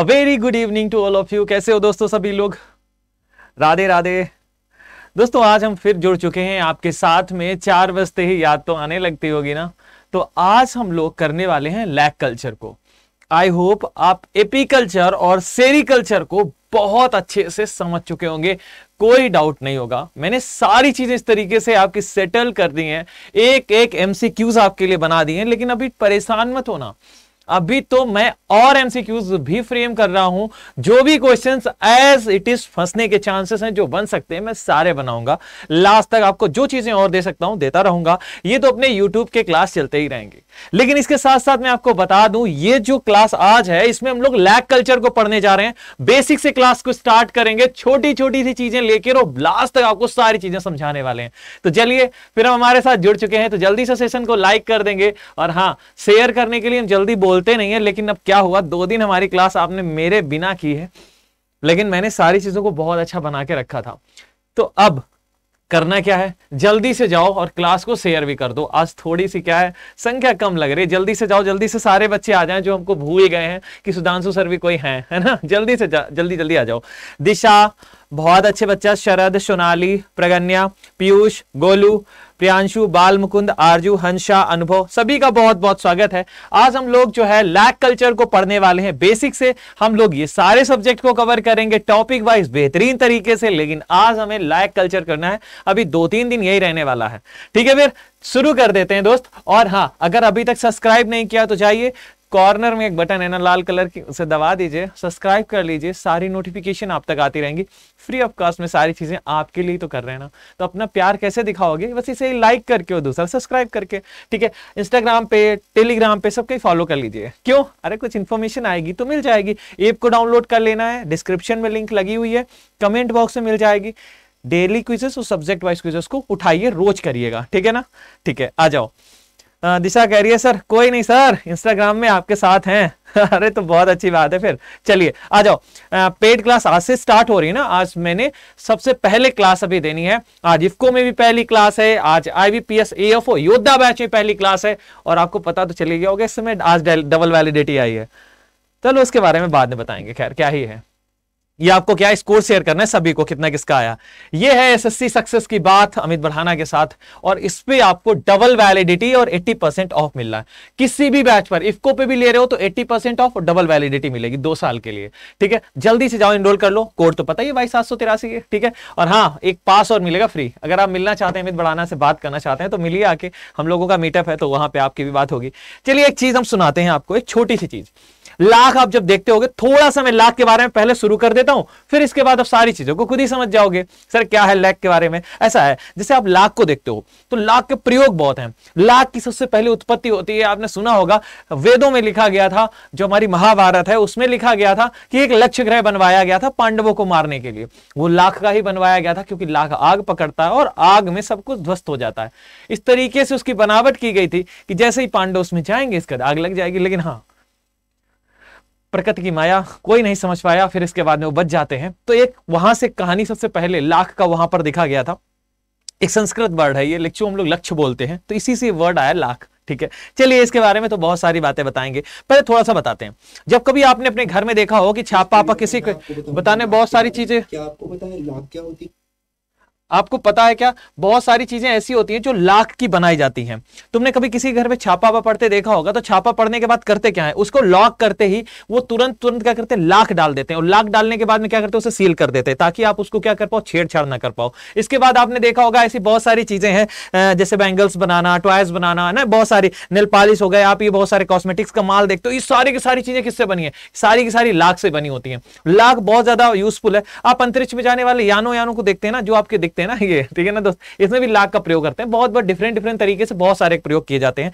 A very good evening to all of you कैसे हो दोस्तों सभी लोग राधे राधे दोस्तों आज हम फिर जुड़ चुके हैं आपके साथ में चार बजते ही याद तो आने लगती होगी ना तो आज हम लोग करने वाले हैं लैक कल्चर को आई होप आप एपीकल्चर और सेरिकल्चर को बहुत अच्छे से समझ चुके होंगे कोई डाउट नहीं होगा मैंने सारी चीजें इस तरीके से आपकी सेटल कर दी हैं एक एक एमसीक्यूज आपके लिए बना दिए हैं लेकिन अभी परेशान मत होना अभी तो मैं और एमसीक्यूज भी फ्रेम कर रहा हूं जो भी क्वेश्चंस एज इट इज फंसने के चांसेस हैं जो बन सकते हैं मैं सारे बनाऊंगा लास्ट तक आपको जो चीजें और दे सकता हूं देता रहूंगा ये तो अपने यूट्यूब के क्लास चलते ही रहेंगे लेकिन इसके साथ साथ मैं आपको बता दूं ये जो क्लास आज है इसमें हम लोग लैक कल्चर को पढ़ने जा रहे हैं बेसिक से क्लास को स्टार्ट करेंगे छोटी छोटी सी चीजें लेकर और लास्ट तक आपको सारी चीजें समझाने वाले हैं तो चलिए फिर हम हमारे साथ जुड़ चुके हैं तो जल्दी से सेशन को लाइक कर देंगे और हाँ शेयर करने के लिए हम जल्दी बोल चलते नहीं है लेकिन अब क्या हुआ दो दिन हमारी क्लास आपने मेरे बिना की है लेकिन मैंने सारी चीजों को बहुत अच्छा बना के रखा था तो अब करना क्या है जल्दी से जाओ और क्लास को शेयर भी कर दो आज थोड़ी सी क्या है संख्या कम लग रही है जल्दी से जाओ जल्दी से सारे बच्चे आ जाएं जो हमको भूल गए हैं कि सुधांशु सर भी कोई है है ना जल्दी से जा, जल्दी जल्दी आ जाओ दिशा बहुत अच्छे बच्चा शरद सोनाली प्रगन्या पीयूष गोलू प्रियांशु बाल मुकुंद आरजू हंसा अनुभव सभी का बहुत बहुत स्वागत है आज हम लोग जो है लैक कल्चर को पढ़ने वाले हैं बेसिक से हम लोग ये सारे सब्जेक्ट को कवर करेंगे टॉपिक वाइज बेहतरीन तरीके से लेकिन आज हमें लैक कल्चर करना है अभी दो तीन दिन यही रहने वाला है ठीक है फिर शुरू कर देते हैं दोस्त और हाँ अगर अभी तक सब्सक्राइब नहीं किया तो जाइए कॉर्नर में एक बटन है ना लाल कलर की उसे दबा दीजिए सब्सक्राइब कर लीजिए सारी नोटिफिकेशन आप तक आती रहेंगी फ्री ऑफ कॉस्ट में सारी चीज़ें आपके लिए तो कर रहे हैं ना तो अपना प्यार कैसे दिखाओगे बस इसे लाइक करके और दूसरा सब्सक्राइब करके ठीक है इंस्टाग्राम पे टेलीग्राम पे सबके फॉलो कर लीजिए क्यों अरे कुछ इन्फॉर्मेशन आएगी तो मिल जाएगी ऐप को डाउनलोड कर लेना है डिस्क्रिप्शन में लिंक लगी हुई है कमेंट बॉक्स में मिल जाएगी डेली क्विजेस और सब्जेक्ट वाइज क्विजेस को उठाइए रोज करिएगा ठीक है ना ठीक है आ जाओ दिशा कह रही है सर कोई नहीं सर इंस्टाग्राम में आपके साथ हैं अरे तो बहुत अच्छी बात है फिर चलिए आ जाओ पेड क्लास आज से स्टार्ट हो रही है ना आज मैंने सबसे पहले क्लास अभी देनी है आज इफ्को में भी पहली क्लास है आज आईवीपीएस एएफओ योद्धा बैच में पहली क्लास है और आपको पता तो चले गया होगा इसमें आज डबल वैलिडिटी आई है चलो उसके बारे में बाद में बताएंगे खैर क्या ही है ये आपको क्या स्कोर शेयर करना है सभी को कितना किसका आया ये है एसएससी सक्सेस की बात अमित बढ़ाना के साथ और इस पर आपको डबल वैलिडिटी और 80 परसेंट ऑफ मिल रहा है किसी भी बैच पर इफको पे भी ले रहे हो तो 80 परसेंट ऑफ डबल वैलिडिटी मिलेगी दो साल के लिए ठीक है जल्दी से जाओ इनरोल कर लो कोड तो पता ही बाई सात सौ तिरासी है ठीक है और हाँ एक पास और मिलेगा फ्री अगर आप मिलना चाहते हैं अमित बढ़ाना से बात करना चाहते हैं तो मिलिए आके हम लोगों का मीटअप है तो वहां पर आपकी भी बात होगी चलिए एक चीज हम सुनाते हैं आपको एक छोटी सी चीज लाख आप जब देखते होगे थोड़ा सा मैं लाख के बारे में पहले शुरू कर देता हूं फिर इसके बाद आप सारी चीजों को खुद ही समझ जाओगे सर क्या है लाख के बारे में ऐसा है जैसे आप लाख को देखते हो तो लाख के प्रयोग बहुत है लाख की सबसे पहली उत्पत्ति होती है आपने सुना होगा वेदों में लिखा गया था जो हमारी महाभारत है उसमें लिखा गया था कि एक लक्ष्य ग्रह बनवाया गया था पांडवों को मारने के लिए वो लाख का ही बनवाया गया था क्योंकि लाख आग पकड़ता है और आग में सब कुछ ध्वस्त हो जाता है इस तरीके से उसकी बनावट की गई थी कि जैसे ही पांडव उसमें जाएंगे इसका आग लग जाएगी लेकिन हाँ प्रकृति की माया कोई नहीं समझ पाया फिर इसके बाद में वो बच जाते हैं तो एक वहां से कहानी सबसे पहले लाख का वहां पर देखा गया था एक संस्कृत वर्ड है ये लिखो हम लोग लक्ष्य बोलते हैं तो इसी से वर्ड आया लाख ठीक है चलिए इसके बारे में तो बहुत सारी बातें बताएंगे पहले थोड़ा सा बताते हैं जब कभी आपने अपने घर में देखा हो कि छापा आपा किसी को बताने बहुत सारी चीजें क्या आपको पता है लाख क्या होती आपको पता है क्या बहुत सारी चीजें ऐसी होती हैं जो लाख की बनाई जाती हैं तुमने कभी किसी घर में छापा पढ़ते देखा होगा तो छापा पढ़ने के बाद करते क्या है उसको लॉक करते ही वो तुरंत तुरंत क्या करते हैं लाख डाल देते हैं और लाख डालने के बाद में क्या करते हैं उसे सील कर देते हैं ताकि आप उसको क्या कर पाओ छेड़छाड़ ना कर पाओ इसके बाद आपने देखा होगा ऐसी बहुत सारी चीजें हैं जैसे बैंगल्स बनाना टॉयस बनाना ना बहुत सारी नेल पॉलिश हो गए आप ये बहुत सारे कॉस्मेटिक्स का माल देखते हो ये सारी की सारी चीजें किससे बनी है सारी की सारी लाख से बनी होती है लाख बहुत ज्यादा यूजफुल है आप अंतरिक्ष में जाने वाले यानो यानों को देखते हैं ना जो आपके दिखते सकते हैं ना ये ठीक है ना दोस्त इसमें भी लाख का प्रयोग करते हैं बहुत बहुत डिफरेंट डिफरेंट तरीके से बहुत सारे प्रयोग किए जाते हैं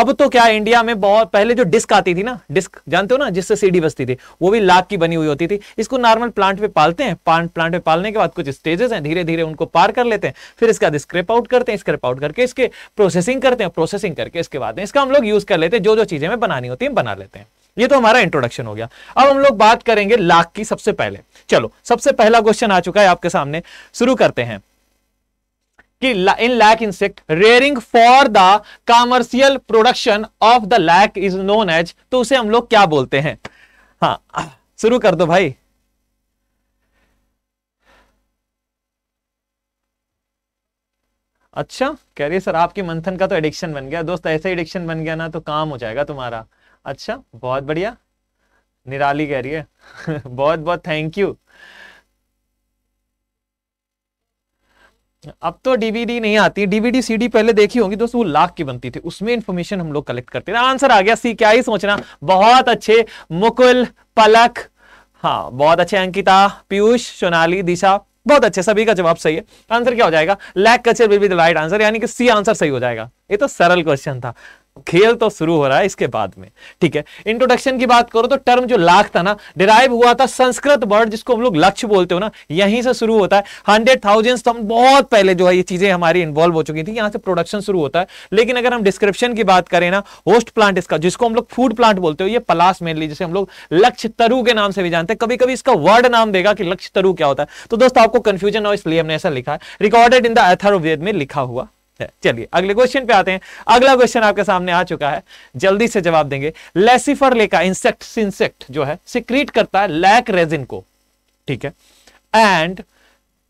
अब तो क्या इंडिया में बहुत पहले जो डिस्क आती थी ना डिस्क जानते हो ना जिससे सीडी बसती थी वो भी लाख की बनी हुई होती थी इसको नॉर्मल प्लांट पे पालते हैं प्लांट प्लांट पे पालने के बाद कुछ स्टेजेस हैं धीरे धीरे उनको पार कर लेते हैं फिर इसका स्क्रेप आउट करते हैं स्क्रेप आउट करके इसके प्रोसेसिंग करते हैं प्रोसेसिंग करके इसके बाद इसका हम लोग यूज कर लेते हैं जो जो चीजें हमें बनानी होती है बना लेते हैं ये तो हमारा इंट्रोडक्शन हो गया अब हम लोग बात करेंगे लाख की सबसे पहले चलो सबसे पहला क्वेश्चन आ चुका है आपके सामने शुरू करते हैं कि in lac insect rearing for the commercial production of the lac is known as तो उसे हम लोग क्या बोलते हैं हाँ शुरू कर दो भाई अच्छा कह रही सर आपके मंथन का तो एडिक्शन बन गया दोस्त ऐसे एडिक्शन बन गया ना तो काम हो जाएगा तुम्हारा अच्छा बहुत बढ़िया निराली कह रही है बहुत बहुत थैंक यू अब तो डीवीडी नहीं आती डीवीडी सीडी पहले देखी होगी दोस्तों वो लाख की बनती थी उसमें इंफॉर्मेशन हम लोग कलेक्ट करते थे आंसर आ गया सी क्या ही सोचना बहुत अच्छे मुकुल पलक हाँ बहुत अच्छे अंकिता पीयूष सोनाली दिशा बहुत अच्छे सभी का जवाब सही है आंसर क्या हो जाएगा lac culture will be the right answer यानी कि सी आंसर सही हो जाएगा ये तो सरल क्वेश्चन था खेल तो शुरू हो रहा है इसके बाद में ठीक है इंट्रोडक्शन की बात करो तो टर्म जो लाख था ना डिराइव हुआ था संस्कृत वर्ड जिसको हम लोग लक्ष्य बोलते हो ना यहीं से शुरू होता है हंड्रेड थाउजेंड तो हम बहुत पहले जो है ये चीजें हमारी इन्वॉल्व हो चुकी थी यहां से प्रोडक्शन शुरू होता है लेकिन अगर हम डिस्क्रिप्शन की बात करें ना होस्ट प्लांट इसका जिसको हम लोग फूड प्लांट बोलते हो ये पलास मेनली जिसे हम लोग लक्ष्य तरु के नाम से भी जानते हैं कभी कभी इसका वर्ड नाम देगा कि लक्ष्य तरु क्या होता है तो दोस्तों आपको कंफ्यूजन हो इसलिए हमने ऐसा लिखा है रिकॉर्डेड इन द अथर्ववेद में लिखा हुआ चलिए अगले क्वेश्चन पे आते हैं अगला क्वेश्चन आपके सामने आ चुका है जल्दी से जवाब देंगे लेसिफर लेका इंसेक्ट इंसेक्ट जो है सिक्रीट करता है लैक रेजिन को ठीक है and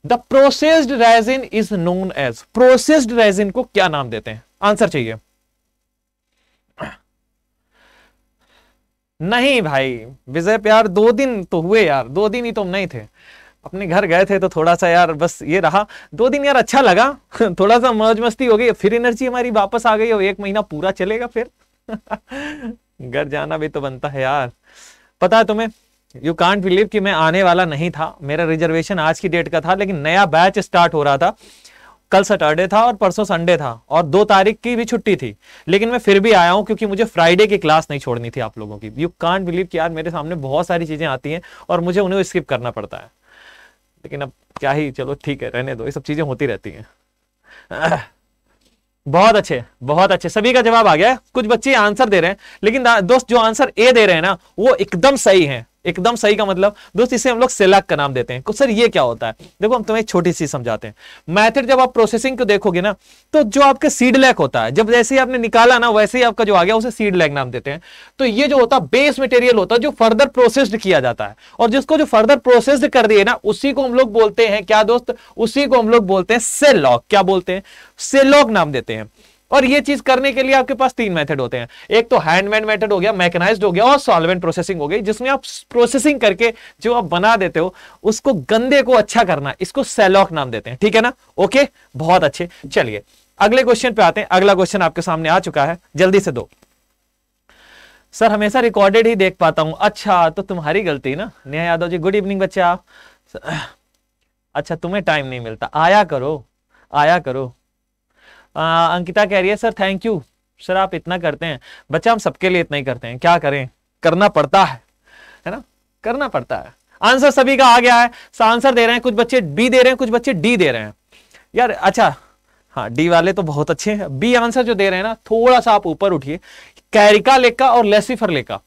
the processed resin is known as processed resin को क्या नाम देते हैं आंसर चाहिए नहीं भाई विजय प्यार दो दिन तो हुए यार दो दिन ही तो नहीं थे अपने घर गए थे तो थोड़ा सा यार बस ये रहा दो दिन यार अच्छा लगा थोड़ा सा मौज मस्ती हो गई फिर एनर्जी हमारी वापस आ गई और एक महीना पूरा चलेगा फिर घर जाना भी तो बनता है यार पता है तुम्हें यू कांट बिलीव कि मैं आने वाला नहीं था मेरा रिजर्वेशन आज की डेट का था लेकिन नया बैच स्टार्ट हो रहा था कल सैटरडे था और परसों संडे था और दो तारीख की भी छुट्टी थी लेकिन मैं फिर भी आया हूँ क्योंकि मुझे फ्राइडे की क्लास नहीं छोड़नी थी आप लोगों की यू कांट बिलीव कि यार मेरे सामने बहुत सारी चीज़ें आती हैं और मुझे उन्हें स्किप करना पड़ता है लेकिन अब क्या ही चलो ठीक है रहने दो ये सब चीज़ें होती रहती हैं बहुत अच्छे बहुत अच्छे सभी का जवाब आ गया कुछ बच्चे आंसर दे रहे हैं लेकिन दोस्त जो आंसर ए दे रहे हैं ना वो एकदम सही है एकदम सही का मतलब दोस्त इसे हम लोग सेलाक का नाम देते हैं तो सर ये क्या होता है देखो हम तुम्हें छोटी सी समझाते हैं मैथड जब आप प्रोसेसिंग को देखोगे ना तो जो आपके सीड लैक होता है जब जैसे ही आपने निकाला ना वैसे ही आपका जो आ गया उसे सीड लैक नाम देते हैं तो ये जो होता है बेस मटेरियल होता है जो फर्दर प्रोसेस्ड किया जाता है और जिसको जो फर्दर प्रोसेस्ड कर दिए ना उसी को हम लोग बोलते हैं क्या दोस्त उसी को हम लोग बोलते हैं सेलॉक क्या बोलते हैं सेलॉक नाम देते हैं और ये चीज करने के लिए आपके पास तीन मेथड होते हैं एक तो हैंडमेड मेथड हो गया मैकेनाइज्ड हो गया और सॉल्वेंट प्रोसेसिंग हो गई जिसमें आप प्रोसेसिंग करके जो आप बना देते हो उसको गंदे को अच्छा करना इसको सेलॉक नाम देते हैं ठीक है ना ओके बहुत अच्छे चलिए अगले क्वेश्चन पे आते हैं अगला क्वेश्चन आपके सामने आ चुका है जल्दी से दो सर हमेशा रिकॉर्डेड ही देख पाता हूं अच्छा तो तुम्हारी गलती ना नेहा यादव जी गुड इवनिंग बच्चे आप अच्छा तुम्हें टाइम नहीं मिलता आया करो आया करो आ, अंकिता कह रही है सर थैंक यू सर आप इतना करते हैं बच्चा हम सबके लिए इतना ही करते हैं क्या करें करना पड़ता है है ना करना पड़ता है आंसर सभी का आ गया है आंसर दे रहे हैं कुछ बच्चे बी दे रहे हैं कुछ बच्चे डी दे रहे हैं यार अच्छा हाँ डी वाले तो बहुत अच्छे हैं बी आंसर जो दे रहे हैं ना थोड़ा सा आप ऊपर उठिए कैरिका लेका और लेसिफर लेका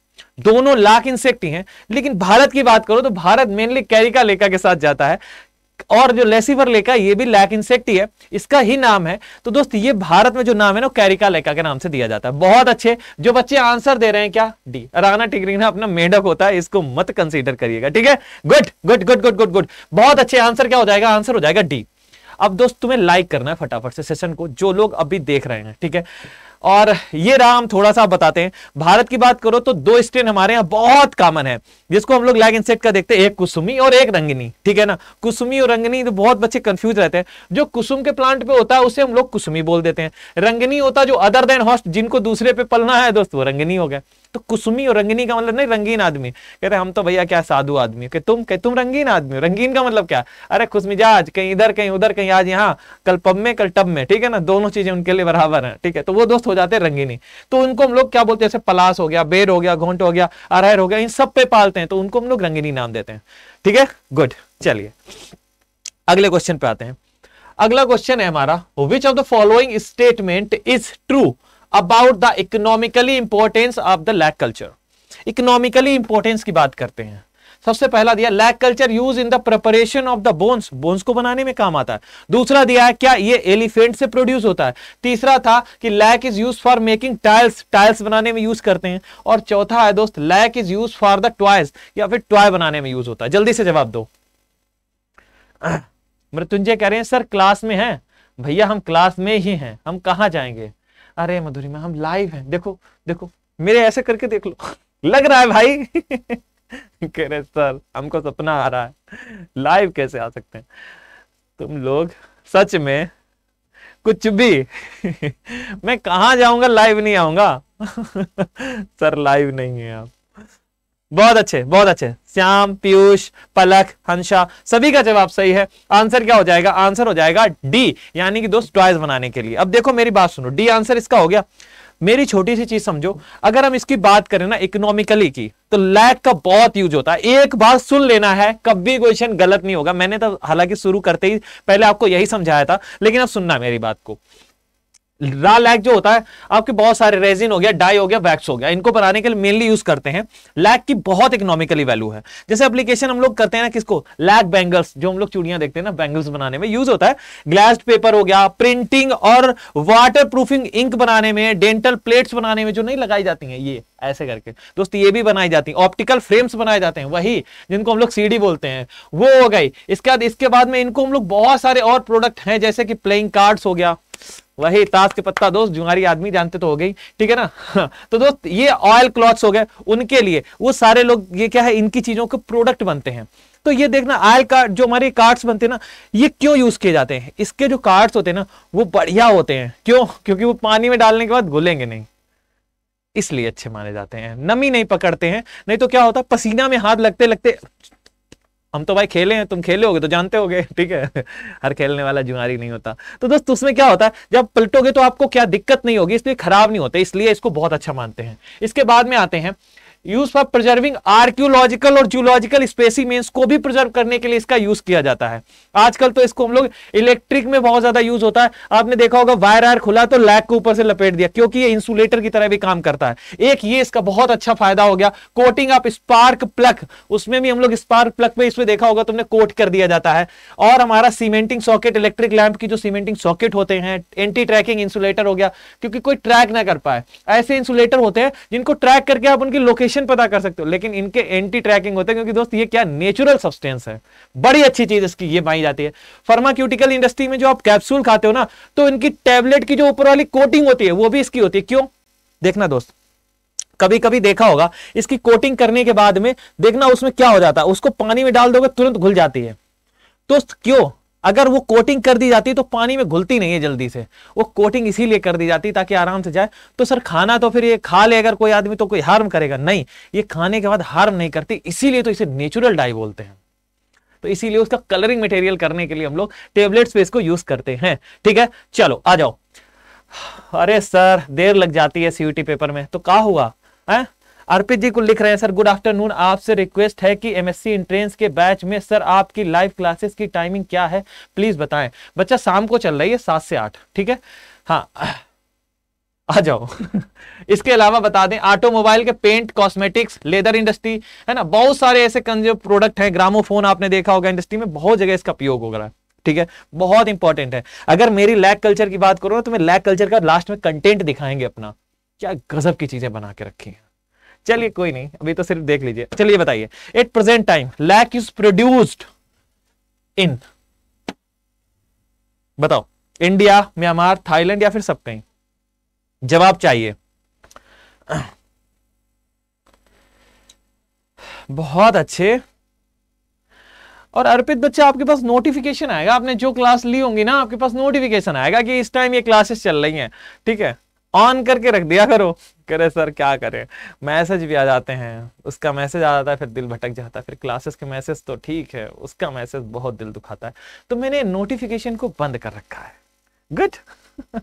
दोनों लाख इंसेक्ट ही हैं लेकिन भारत की बात करो तो भारत मेनली कैरिका लेका के साथ जाता है और जो लेसीवर लेका ये भी लैक इंसेक्ट ही है इसका ही नाम है तो दोस्त ये भारत में जो नाम है ना कैरिका लेका के नाम से दिया जाता है बहुत अच्छे जो बच्चे आंसर दे रहे हैं क्या डी राना टिगरिंगना अपना मेढक होता है इसको मत कंसिडर करिएगा ठीक है good good good good good good बहुत अच्छे आंसर क्या हो जाएगा आंसर हो जाएगा डी अब दोस्त तुम्हें लाइक करना है फटाफट से सेशन को जो लोग अभी देख रहे हैं ठीक है और ये रहा हम थोड़ा सा बताते हैं भारत की बात करो तो दो स्ट्रेन हमारे यहाँ बहुत कॉमन है जिसको हम लोग लैग इंसेक्ट का देखते हैं एक कुसुमी और एक रंगनी ठीक है ना कुसुमी और रंगनी तो बहुत बच्चे कंफ्यूज रहते हैं जो कुसुम के प्लांट पे होता है उसे हम लोग कुसुमी बोल देते हैं रंगनी होता जो अदर देन हॉस्ट जिनको दूसरे पे पलना है दोस्त वो रंगनी हो गया तो कुसुमी और रंगनी का मतलब नहीं रंगीन आदमी कहते हम तो भैया क्या साधु आदमी कि तुम कह तुम रंगीन आदमी हो रंगीन का मतलब क्या अरे खुशमिजाज कहीं इधर कहीं उधर कहीं आज यहाँ कल पब में कल टब में ठीक है ना दोनों चीजें उनके लिए बराबर है ठीक है तो वो दोस्त हो जाते हैं रंगीनी तो उनको हम लोग क्या बोलते हैं जैसे पलास हो गया बेर हो गया घोंट हो गया अरहर हो गया इन सब पे पालते हैं तो उनको हम लोग रंगीनी नाम देते हैं ठीक है गुड चलिए अगले क्वेश्चन पे आते हैं अगला क्वेश्चन है हमारा which of the following statement is true about the economically importance of the lac culture economically importance की बात करते हैं सबसे पहला दिया lac culture use in the preparation of the bones bones को बनाने में काम आता है दूसरा दिया है क्या ये एलिफेंट से प्रोड्यूस होता है तीसरा था कि lac is use for making tiles tiles बनाने में यूज करते हैं और चौथा है दोस्त lac is use for the toys या फिर टॉय बनाने में यूज होता है जल्दी से जवाब दो मृत्युंजय कह रहे हैं सर क्लास में है भैया हम क्लास में ही हैं हम कहा जाएंगे अरे मधुरी में हम लाइव हैं देखो देखो मेरे ऐसे करके देख लो लग रहा है भाई कह रहे सर हमको सपना आ रहा है लाइव कैसे आ सकते हैं तुम लोग सच में कुछ भी मैं कहा जाऊंगा लाइव नहीं आऊंगा सर लाइव नहीं है आप बहुत अच्छे बहुत अच्छे श्याम पीयूष पलक हंसा सभी का जवाब सही है आंसर क्या हो जाएगा आंसर हो जाएगा डी यानी कि दोस्त टॉयज बनाने के लिए अब देखो मेरी बात सुनो डी आंसर इसका हो गया मेरी छोटी सी चीज समझो अगर हम इसकी बात करें ना इकोनॉमिकली की तो लैक का बहुत यूज होता है एक बार सुन लेना है कभी क्वेश्चन गलत नहीं होगा मैंने तो हालांकि शुरू करते ही पहले आपको यही समझाया था लेकिन अब सुनना मेरी बात को रा लैक जो होता है आपके बहुत सारे रेजिन हो गया डाई हो गया वैक्स हो गया इनको बनाने के लिए मेनली यूज करते हैं लैक की बहुत इकोनॉमिकली वैल्यू है जैसे एप्लीकेशन हम लोग करते हैं ना किसको लैक बैंगल्स जो हम लोग चूड़ियां देखते हैं ना बैंगल्स बनाने में यूज होता है ग्लास पेपर हो गया प्रिंटिंग और वाटर प्रूफिंग इंक बनाने में डेंटल प्लेट्स बनाने में जो नहीं लगाई जाती है ये ऐसे करके दोस्त ये भी बनाई जाती है ऑप्टिकल फ्रेम्स बनाए जाते हैं वही जिनको हम लोग सीडी बोलते हैं वो हो गई इसके बाद इसके बाद में इनको हम लोग बहुत सारे और प्रोडक्ट हैं जैसे कि प्लेइंग कार्ड्स हो गया वही ताश के पत्ता दोस्त जुआरी आदमी जानते तो हो गई ठीक है ना हाँ, तो दोस्त ये ऑयल क्लॉथ्स हो गए उनके लिए वो सारे लोग ये क्या है इनकी चीजों के प्रोडक्ट बनते हैं तो ये देखना आयल कार्ड जो हमारे कार्ड्स बनते हैं ना ये क्यों यूज किए जाते हैं इसके जो कार्ड्स होते हैं ना वो बढ़िया होते हैं क्यों क्योंकि वो पानी में डालने के बाद घुलेंगे नहीं इसलिए अच्छे माने जाते हैं नमी नहीं पकड़ते हैं नहीं तो क्या होता पसीना में हाथ लगते लगते हम तो भाई खेले हैं तुम खेले होगे तो जानते होगे ठीक है हर खेलने वाला जुआरी नहीं होता तो दोस्त उसमें क्या होता है जब पलटोगे तो आपको क्या दिक्कत नहीं होगी इसलिए खराब नहीं होते इसलिए इसको बहुत अच्छा मानते हैं इसके बाद में आते हैं यूज फॉर प्रिजर्विंग आर्क्योलॉजिकल और जूलॉजिकल स्पेसिमेंस को भी प्रिजर्व करने के लिए इसका यूज किया जाता है आजकल तो इसको हम लोग इलेक्ट्रिक में बहुत ज्यादा यूज होता है आपने देखा होगा वायर आयर खुला तो लैक के ऊपर से लपेट दिया क्योंकि ये इंसुलेटर की तरह भी काम करता है एक ये इसका बहुत अच्छा फायदा हो गया कोटिंग आप स्पार्क प्लक उसमें भी हम लोग स्पार्क प्लग में इसमें देखा होगा तुमने कोट कर दिया जाता है और हमारा सीमेंटिंग सॉकेट इलेक्ट्रिक लैंप की जो सीमेंटिंग सॉकेट होते हैं एंटी ट्रैकिंग इंसुलेटर हो गया क्योंकि कोई ट्रैक ना कर पाए ऐसे इंसुलेटर होते हैं जिनको ट्रैक करके आप उनकी लोकेशन कंडीशन पता कर सकते हो लेकिन इनके एंटी ट्रैकिंग होते हैं क्योंकि दोस्त ये क्या नेचुरल सब्सटेंस है बड़ी अच्छी चीज इसकी ये मानी जाती है फार्माक्यूटिकल इंडस्ट्री में जो आप कैप्सूल खाते हो ना तो इनकी टेबलेट की जो ऊपर वाली कोटिंग होती है वो भी इसकी होती है क्यों देखना दोस्त कभी कभी देखा होगा इसकी कोटिंग करने के बाद में देखना उसमें क्या हो जाता है उसको पानी में डाल दोगे तुरंत घुल जाती है दोस्त क्यों अगर वो कोटिंग कर दी जाती तो पानी में घुलती नहीं है जल्दी से वो कोटिंग इसीलिए कर दी जाती ताकि आराम से जाए तो सर खाना तो फिर ये खा ले अगर कोई आदमी तो कोई हार्म करेगा नहीं ये खाने के बाद हार्म नहीं करती इसीलिए तो इसे नेचुरल डाई बोलते हैं तो इसीलिए उसका कलरिंग मटेरियल करने के लिए हम लोग टेबलेट्स पे इसको यूज करते हैं ठीक है चलो आ जाओ अरे सर देर लग जाती है सीयूटी पेपर में तो कहा हुआ है अर्पित जी को लिख रहे हैं सर गुड आफ्टरनून आपसे रिक्वेस्ट है कि एमएससी एंट्रेंस के बैच में सर आपकी लाइव क्लासेस की टाइमिंग क्या है प्लीज बताएं बच्चा शाम को चल रही है सात से आठ ठीक है हाँ आ जाओ इसके अलावा बता दें ऑटोमोबाइल के पेंट कॉस्मेटिक्स लेदर इंडस्ट्री है ना बहुत सारे ऐसे कंज्यूम प्रोडक्ट हैं ग्रामोफोन आपने देखा होगा इंडस्ट्री में बहुत जगह इसका प्रयोग हो रहा है ठीक है बहुत इंपॉर्टेंट है अगर मेरी लैक कल्चर की बात करो ना तो मैं लैक कल्चर का लास्ट में कंटेंट दिखाएंगे अपना क्या गजब की चीजें बना के रखी है चलिए कोई नहीं अभी तो सिर्फ देख लीजिए चलिए बताइए at present time lac is produced in बताओ इंडिया म्यांमार थाईलैंड या फिर सब कहीं जवाब चाहिए बहुत अच्छे और अर्पित बच्चा आपके पास नोटिफिकेशन आएगा आपने जो क्लास ली होंगी ना आपके पास नोटिफिकेशन आएगा कि इस टाइम ये क्लासेस चल रही हैं ठीक है ऑन करके रख दिया करो करे सर क्या करें मैसेज भी आ जाते हैं उसका मैसेज आ जाता है फिर दिल भटक जाता है फिर क्लासेस के मैसेज तो ठीक है उसका मैसेज बहुत दिल दुखाता है तो मैंने नोटिफिकेशन को बंद कर रखा है गुड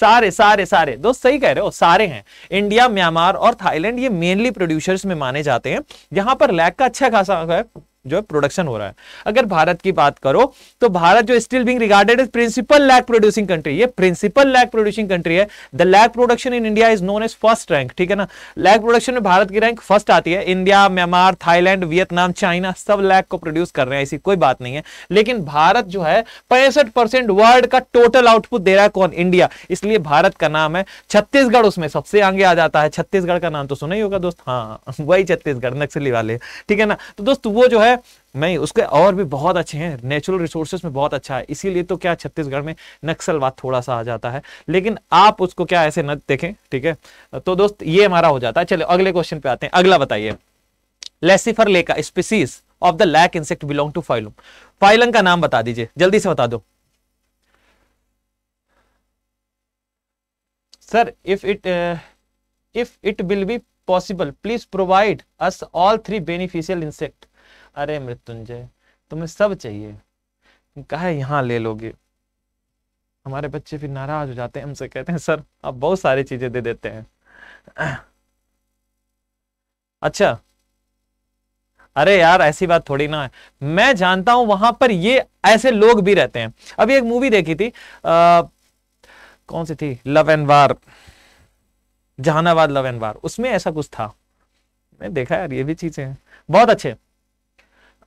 सारे सारे सारे दोस्त सही कह रहे हो सारे हैं इंडिया म्यांमार और थाईलैंड ये मेनली प्रोड्यूसर्स में माने जाते हैं यहां पर लैक का अच्छा खासा है जो है प्रोडक्शन हो रहा है अगर भारत की बात करो तो भारत जो still being regarded principal lac producing country ये प्रिंसिपल लैक प्रोड्यूसिंग कंट्री है the lac production in India is known as first rank ठीक है ना लैक प्रोडक्शन में भारत की रैंक फर्स्ट आती है India Myanmar Thailand Vietnam China सब लैक को प्रोड्यूस कर रहे हैं ऐसी कोई बात नहीं है लेकिन भारत जो है पैंसठ वर्ल्ड का टोटल आउटपुट दे रहा है कौन इंडिया इसलिए भारत का नाम है छत्तीसगढ़ उसमें सबसे आगे आ जाता है छत्तीसगढ़ का नाम तो सुना ही होगा दोस्त हाँ वही छत्तीसगढ़ नक्सली वाले ठीक है ना तो दोस्त वो जो है है नहीं उसके और भी बहुत अच्छे हैं नेचुरल रिसोर्सेज में बहुत अच्छा है इसीलिए तो क्या छत्तीसगढ़ में नक्सलवाद थोड़ा सा आ जाता है लेकिन आप उसको क्या ऐसे न देखें ठीक है तो दोस्त ये हमारा हो जाता है चलो अगले क्वेश्चन पे आते हैं अगला बताइए laccifer lacca species of the lac insect belong to phylum phylum का नाम बता दीजिए जल्दी से बता दो sir if it if it will be possible please provide us all three beneficial insect अरे मृत्युंजय तुम्हें सब चाहिए कहे यहाँ ले लोगे हमारे बच्चे फिर नाराज हो जाते हैं हमसे कहते हैं सर आप बहुत सारी चीजें दे देते हैं अच्छा अरे यार ऐसी बात थोड़ी ना है मैं जानता हूं वहां पर ये ऐसे लोग भी रहते हैं अभी एक मूवी देखी थी आ, कौन सी थी love and war Jehanabad love and war उसमें ऐसा कुछ था मैं देखा यार ये भी चीजें हैं बहुत अच्छे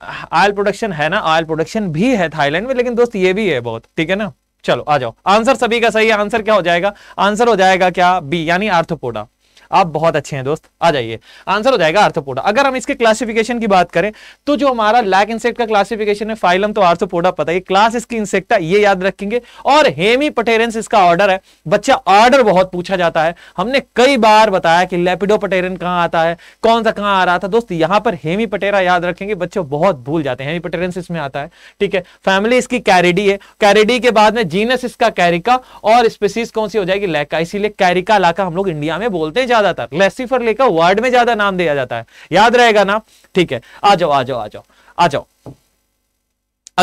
ऑयल प्रोडक्शन है ना ऑयल प्रोडक्शन भी है थाईलैंड में लेकिन दोस्त ये भी है बहुत ठीक है ना चलो आ जाओ आंसर सभी का सही है आंसर क्या हो जाएगा आंसर हो जाएगा क्या बी यानी आर्थोपोडा आप बहुत अच्छे हैं दोस्त आ जाइए आंसर हो जाएगा आर्थोपोडा अगर हम इसके क्लासिफिकेशन की बात करें तो जो हमारा लैक इंसेक्ट का क्लासिफिकेशन है फाइलम तो आर्थोपोडा पता है क्लास इसकी इंसेक्ट है ये याद रखेंगे और हेमी पटेरेंस इसका ऑर्डर है बच्चा ऑर्डर बहुत पूछा जाता है हमने कई बार बताया कि लेपिडो पटेरन कहाँ आता है कौन सा कहाँ आ रहा था दोस्त यहाँ पर हेमी पटेरा याद रखेंगे बच्चे बहुत भूल जाते हैं हेमी पटेरेंस इसमें आता है ठीक है फैमिली इसकी कैरिडी है कैरिडी के बाद में जीनस इसका कैरिका और स्पेसीज कौन सी हो जाएगी लैका इसीलिए कैरिका लाका हम लोग इंडिया में बोलते हैं ज्यादातर लेसिफर लेकर वर्ड में ज्यादा नाम दिया जाता है याद रहेगा ना ठीक है आ जाओ आ जाओ आ जाओ आ जाओ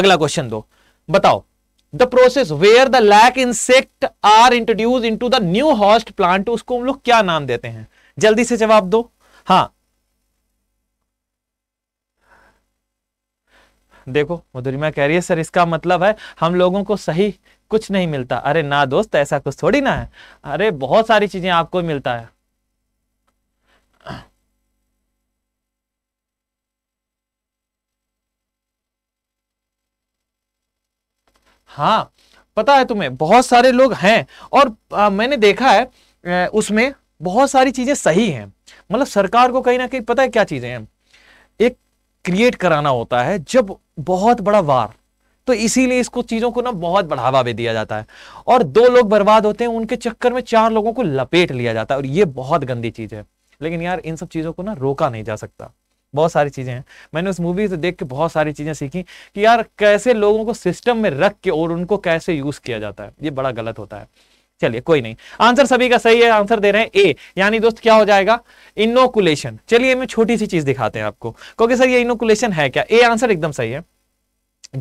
अगला क्वेश्चन दो बताओ the process where the lac insect are introduce in the new host plant उसको हम लोग क्या नाम देते हैं जल्दी से जवाब दो हाँ देखो मधुरिमा कह रही है सर इसका मतलब है हम लोगों को सही कुछ नहीं मिलता अरे ना दोस्त ऐसा कुछ थोड़ी ना है अरे बहुत सारी चीजें आपको मिलता है हाँ पता है तुम्हें बहुत सारे लोग हैं और आ, मैंने देखा है उसमें बहुत सारी चीजें सही हैं मतलब सरकार को कहीं ना कहीं पता है क्या चीजें हैं एक क्रिएट कराना होता है जब बहुत बड़ा वार तो इसीलिए इसको चीजों को ना बहुत बढ़ावा भी दिया जाता है और दो लोग बर्बाद होते हैं उनके चक्कर में चार लोगों को लपेट लिया जाता है और ये बहुत गंदी चीज है लेकिन यार इन सब चीजों को ना रोका नहीं जा सकता बहुत सारी चीज़ें हैं मैंने उस मूवी से देख के बहुत सारी चीज़ें सीखी कि यार कैसे लोगों को सिस्टम में रख के और उनको कैसे यूज़ किया जाता है ये बड़ा गलत होता है चलिए कोई नहीं आंसर सभी का सही है आंसर दे रहे हैं ए यानी दोस्त क्या हो जाएगा इनोकुलेशन चलिए मैं छोटी सी चीज़ दिखाते हैं आपको क्योंकि सर ये इनोकुलेशन है क्या ए आंसर एकदम सही है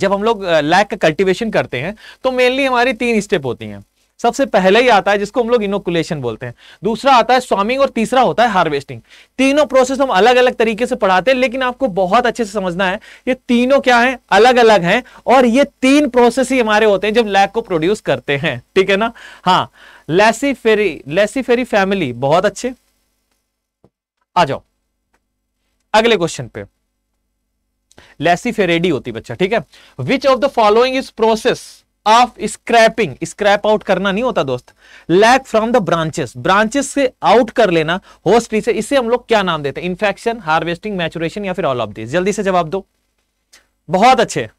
जब हम लोग लैक का कल्टिवेशन करते हैं तो मेनली हमारी तीन स्टेप होती हैं सबसे पहले ही आता है जिसको हम लोग इनोकुलेशन बोलते हैं दूसरा आता है स्वामिंग और तीसरा होता है हार्वेस्टिंग तीनों प्रोसेस हम अलग अलग तरीके से पढ़ाते हैं लेकिन आपको बहुत अच्छे से समझना है ये तीनों क्या है अलग अलग हैं और ये तीन प्रोसेस ही हमारे होते हैं जब लैक को प्रोड्यूस करते हैं ठीक है ना हाँ lacciferidae lacciferidae family बहुत अच्छे आ जाओ अगले क्वेश्चन पे लेसी फेरेडी होती बच्चा ठीक है which of the following is process of scraping scrape out करना नहीं होता दोस्त lac from the branches branches से आउट कर लेना होस्ट से इसे हम लोग क्या नाम देते हैं इन्फेक्शन हार्वेस्टिंग मैचुरेशन या फिर ऑल ऑफ दिस जल्दी से जवाब दो बहुत अच्छे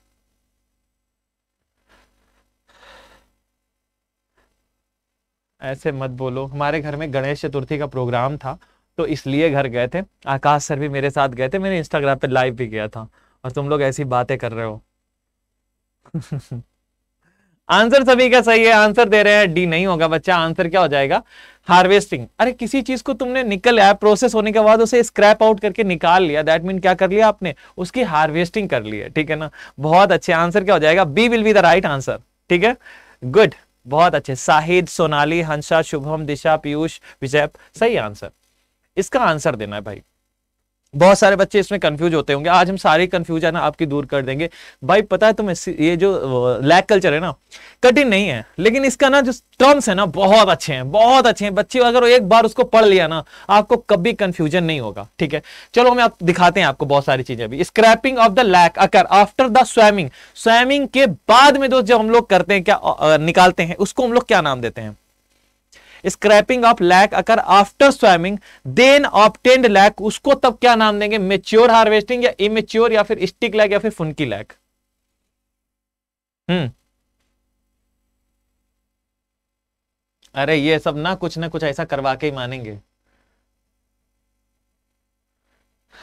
ऐसे मत बोलो हमारे घर में गणेश चतुर्थी का प्रोग्राम था तो इसलिए घर गए थे आकाश सर भी मेरे साथ गए थे मैंने इंस्टाग्राम पे लाइव भी किया था और तुम लोग ऐसी बातें कर रहे हो आंसर सभी का सही है आंसर दे रहे हैं डी नहीं होगा बच्चा आंसर क्या हो जाएगा हार्वेस्टिंग अरे किसी चीज को तुमने निकल आया प्रोसेस होने के बाद उसे स्क्रैप आउट करके निकाल लिया दैट मीन क्या कर लिया आपने उसकी हार्वेस्टिंग कर ली है ठीक है ना बहुत अच्छे आंसर क्या हो जाएगा B will be the right answer ठीक है गुड बहुत अच्छे साहिद सोनाली हंसा शुभम दिशा पीयूष विजय सही आंसर इसका आंसर देना है भाई बहुत सारे बच्चे इसमें कंफ्यूज होते होंगे आज हम सारे कंफ्यूज है ना आपकी दूर कर देंगे भाई पता है तुम्हें ये जो लैक कल्चर है ना कठिन नहीं है लेकिन इसका ना जो टर्म्स है ना बहुत अच्छे हैं बहुत अच्छे हैं बच्चे अगर एक बार उसको पढ़ लिया ना आपको कभी कंफ्यूजन नहीं होगा ठीक है चलो हमें आप दिखाते हैं आपको बहुत सारी चीजें अभी scraping of the lac occur after the swarming swarming के बाद में दोस्त जब हम लोग करते हैं क्या निकालते हैं उसको हम लोग क्या नाम देते हैं scraping of lac occur after swarming then obtained lac उसको तब क्या नाम देंगे मेच्योर हार्वेस्टिंग या इमेच्योर या फिर स्टिक लैक या फिर फुनकी लैक हम्म अरे ये सब ना कुछ ना कुछ ऐसा करवा के ही मानेंगे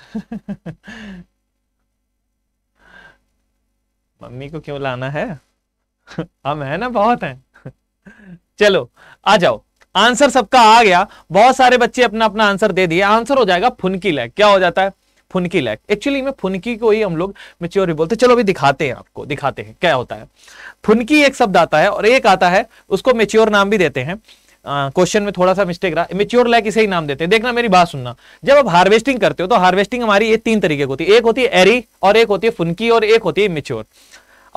मम्मी को क्यों लाना है हम है ना बहुत हैं चलो आ जाओ आंसर सबका आ गया बहुत सारे बच्चे अपना अपना आंसर दे दिए आंसर हो जाएगा फुनकी लैग क्या हो जाता है फुनकी लैग एक्चुअली में फुनकी को ही हम लोग मेच्योर बोलते चलो अभी दिखाते हैं आपको दिखाते हैं क्या होता है फुनकी एक शब्द आता है और एक आता है उसको मेच्योर नाम भी देते हैं क्वेश्चन में थोड़ा सा मिस्टेक रहा मेच्योर लैक इसे ही नाम देते हैं देखना मेरी बात सुनना जब आप हार्वेस्टिंग करते हो तो हार्वेस्टिंग हमारी ये तीन तरीके की होती है एक होती है एरी और एक होती है फुनकी और एक होती है मेच्योर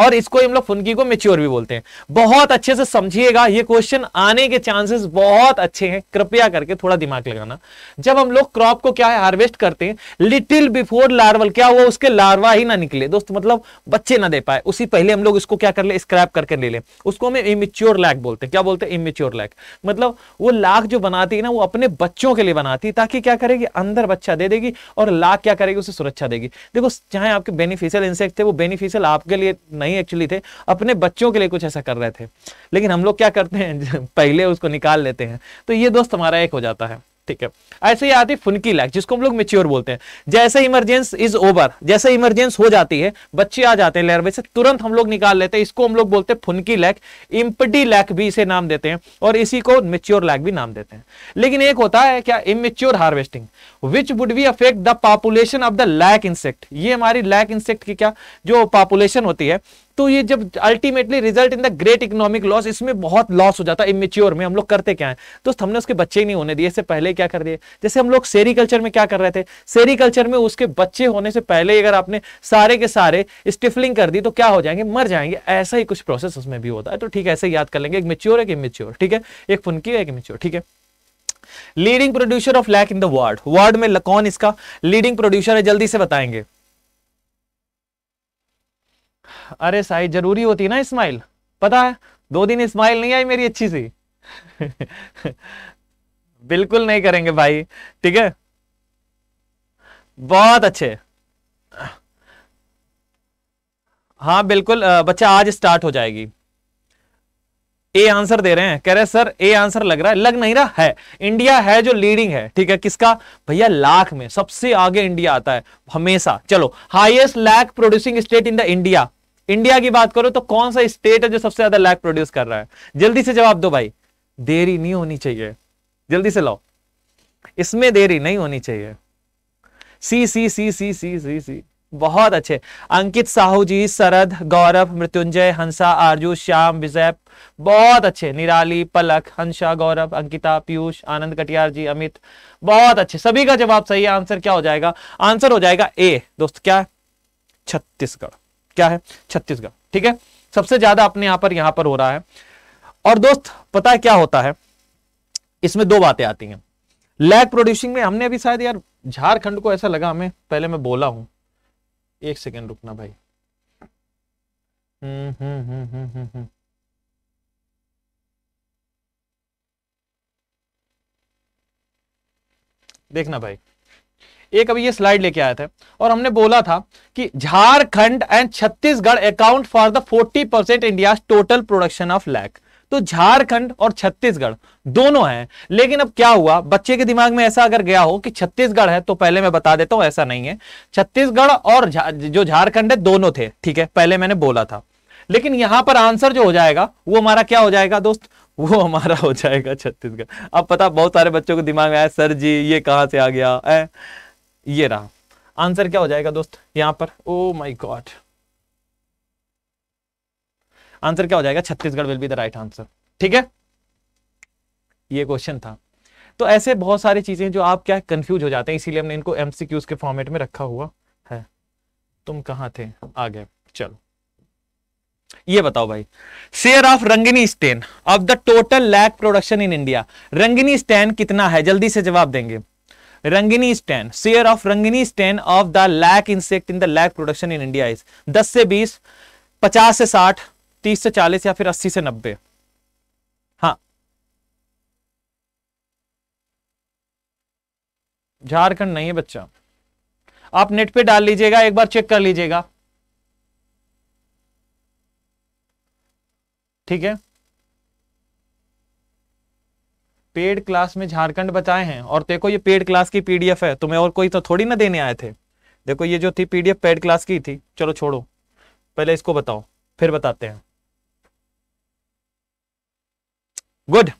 और इसको हम लोग फुनकी को मेच्योर भी बोलते हैं बहुत अच्छे से समझिएगा ये क्वेश्चन आने के चांसेस बहुत अच्छे हैं कृपया करके थोड़ा दिमाग लगाना जब हम लोग क्रॉप को क्या है हार्वेस्ट करते हैं लिटिल बिफोर लार्वल क्या हुआ उसके लार्वा ही ना निकले दोस्त मतलब बच्चे ना दे पाए उसी पहले हम लोग इसको क्या कर ले स्क्रैप करके ले ले उसको हमें इमेच्योर लैक बोलते हैं क्या बोलते हैं इमेच्योर लैक मतलब वो लाख जो बनाती है ना वो अपने बच्चों के लिए बनाती है ताकि क्या करेगी अंदर बच्चा दे देगी और लाख क्या करेगी उसे सुरक्षा देगी देखो चाहे आपके बेनिफिशियल इंसेक्ट थे वो बेनिफिशियल आपके लिए नहीं एक्चुअली थे अपने बच्चों के लिए कुछ ऐसा कर रहे थे लेकिन हम लोग क्या करते हैं पहले उसको निकाल लेते हैं तो ये दोस्त हमारा एक हो जाता है ठीक है ऐसे ही आती फुनकी लैग जिसको हम लोग मेच्योर बोलते हैं जैसे इमरजेंस इज ओवर जैसे इमरजेंस हो जाती है बच्चे आ जाते हैं लेरवे से तुरंत हम लोग निकाल लेते हैं इसको हम लोग बोलते हैं फुनकी लैग इम्पटी लैग भी इसे नाम देते हैं और इसी को मेच्योर लैग भी नाम देते हैं लेकिन एक होता है क्या immature harvesting which would be affect the population of the lac insect ये हमारी लैक इंसेक्ट की क्या जो पॉपुलेशन होती है तो ये जब ultimately result in the great economic loss इसमें बहुत लॉस हो जाता है इमेच्योर में हम लोग करते क्या है दोस्त हमने उसके बच्चे ही नहीं होने दिए इससे पहले क्या कर दिए जैसे हम लोग सेरिकल्चर में क्या कर रहे थे सेरिकल्चर में उसके बच्चे होने से पहले अगर आपने सारे के सारे स्टिफलिंग कर दी तो क्या हो जाएंगे मर जाएंगे ऐसा ही कुछ प्रोसेस उसमें भी होता है तो ठीक है ऐसे याद कर लेंगे एक मेच्योर एक इमेच्योर ठीक है एक फुनकी एक इमेच्योर ठीक है leading producer of lac in the world world में कौन इसका लीडिंग प्रोड्यूसर है जल्दी से बताएंगे अरे साई जरूरी होती है ना स्माइल पता है दो दिन स्माइल नहीं आई मेरी अच्छी सी बिल्कुल नहीं करेंगे भाई ठीक है बहुत अच्छे हाँ बिल्कुल बच्चा आज स्टार्ट हो जाएगी ए आंसर दे रहे हैं कह रहे सर ए आंसर लग रहा है लग नहीं रहा है इंडिया है जो लीडिंग है ठीक है किसका भैया लाख में सबसे आगे इंडिया आता है हमेशा चलो highest lac producing state in the India India की बात करो तो कौन सा स्टेट है जो सबसे ज्यादा लैग प्रोड्यूस कर रहा है जल्दी से जवाब दो भाई देरी नहीं होनी चाहिए जल्दी से लाओ इसमें देरी नहीं होनी चाहिए सी सी सी सी सी सी सी बहुत अच्छे अंकित साहू जी शरद गौरव मृत्युंजय हंसा आरजू श्याम विजय बहुत अच्छे निराली पलक हंसा गौरव अंकिता पीयूष आनंद कटियार जी अमित बहुत अच्छे सभी का जवाब सही है आंसर क्या हो जाएगा आंसर हो जाएगा ए दोस्त क्या है छत्तीसगढ़ क्या है छत्तीसगढ़ ठीक है सबसे ज्यादा अपने यहां पर यहां पर हो रहा है और दोस्त पता है क्या होता है इसमें दो बातें आती हैं लैग प्रोड्यूसिंग में हमने अभी शायद यार झारखंड को ऐसा लगा हमें पहले मैं बोला हूं एक सेकेंड रुकना भाई हम्म हम्म हम्म हम्म, हम्म, हम्म। देखना भाई एक अभी ये स्लाइड लेके आए थे और हमने बोला था कि Jharkhand and Chhattisgarh account for the 40 percent India total production of lac तो झारखंड और छत्तीसगढ़ दोनों हैं लेकिन अब क्या हुआ बच्चे के दिमाग में ऐसा अगर गया हो कि छत्तीसगढ़ है तो पहले मैं बता देता हूं ऐसा नहीं है छत्तीसगढ़ और जा, जो झारखंड है दोनों थे ठीक है पहले मैंने बोला था लेकिन यहां पर आंसर जो हो जाएगा वो हमारा क्या हो जाएगा दोस्त वो हमारा हो जाएगा छत्तीसगढ़ अब पता बहुत सारे बच्चों के दिमाग में आया सर जी ये कहां से आ गया है ये रहा आंसर क्या हो जाएगा दोस्त यहां पर ओ माई गॉड आंसर क्या हो जाएगा Chhattisgarh will be the right answer ठीक है ये क्वेश्चन था तो ऐसे बहुत सारी चीजें जो आप क्या कंफ्यूज हो जाते हैं इसीलिए हमने इनको एमसीक्यूज के फॉर्मेट में रखा हुआ है तुम कहां थे आ गए चलो ये बताओ भाई share of Rangeeni strain of the total lac production in India Rangeeni strain कितना है जल्दी से जवाब देंगे Rangeeni strain share of Rangeeni strain of the lac insect in the lac production in India is 10 से 20 50 से 60 तीस से चालीस या फिर अस्सी से नब्बे हाँ झारखंड नहीं है बच्चा आप नेट पे डाल लीजिएगा एक बार चेक कर लीजिएगा ठीक है पेड क्लास में झारखंड बचाए हैं और देखो ये पेड क्लास की पीडीएफ है तुम्हें और कोई तो थोड़ी ना देने आए थे देखो ये जो थी पीडीएफ पेड क्लास की थी चलो छोड़ो पहले इसको बताओ फिर बताते हैं गुड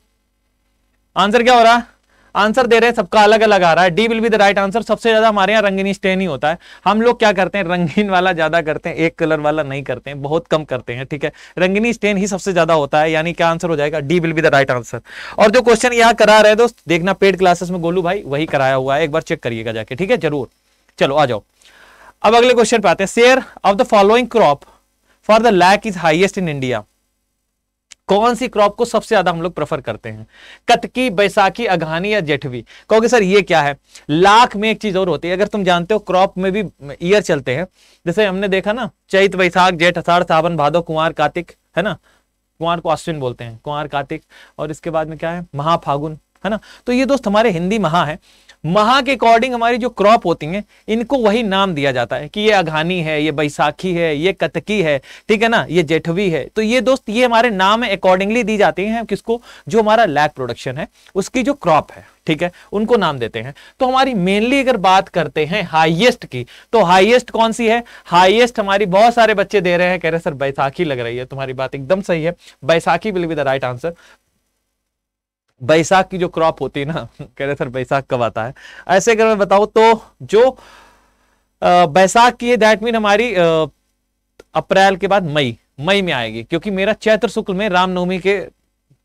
आंसर क्या हो रहा आंसर दे रहे हैं सबका अलग अलग आ रहा है D will be the right answer सबसे ज्यादा हमारे यहाँ रंगीन स्टेन ही होता है हम लोग क्या करते हैं रंगीन वाला ज्यादा करते हैं एक कलर वाला नहीं करते हैं बहुत कम करते हैं ठीक है रंगीनी स्टेन ही सबसे ज्यादा होता है यानी क्या आंसर हो जाएगा D will be the right answer और जो क्वेश्चन यहाँ करा रहे दोस्त देखना पेड क्लासेस में गोलू भाई वही कराया हुआ है एक बार चेक करिएगा जाके ठीक है जरूर चलो आ जाओ अब अगले क्वेश्चन पे आते हैं share of the following crop for the lac is highest in India कौन सी क्रॉप को सबसे ज्यादा हम लोग प्रेफर करते हैं कतकी बैसाखी अघानी या जेठवी कहोगे सर ये क्या है लाख में एक चीज और होती है अगर तुम जानते हो क्रॉप में भी ईयर चलते हैं जैसे हमने देखा ना चैत वैशाख जेठ अषाढ़ सावन भादो कुमार कार्तिक है ना कुमार को अश्विन बोलते हैं कुमार कार्तिक और इसके बाद में क्या है महाफागुन है ना तो ये दोस्त हमारे हिंदी महा है महा के अकॉर्डिंग हमारी जो क्रॉप होती हैं इनको वही नाम दिया जाता है कि ये अघानी है ये बैसाखी है ये कतकी है ठीक है ना ये जेठवी है तो ये दोस्त ये हमारे नाम अकॉर्डिंगली दी जाती हैं किसको जो हमारा लैक प्रोडक्शन है उसकी जो क्रॉप है ठीक है उनको नाम देते हैं तो हमारी मेनली अगर बात करते हैं हाईएस्ट की तो हाईएस्ट कौन सी है हाईएस्ट हमारी बहुत सारे बच्चे दे रहे हैं कह रहे हैं सर बैसाखी लग रही है तुम्हारी बात एकदम सही है Baisakhi will be the right answer Baisakh की जो क्रॉप होती है ना कह रहे सर बैसाख कब आता है ऐसे अगर मैं बताऊं तो जो बैसाख की है दैट मीन हमारी अप्रैल के बाद मई मई में आएगी क्योंकि मेरा चैत्र शुक्ल में रामनवमी के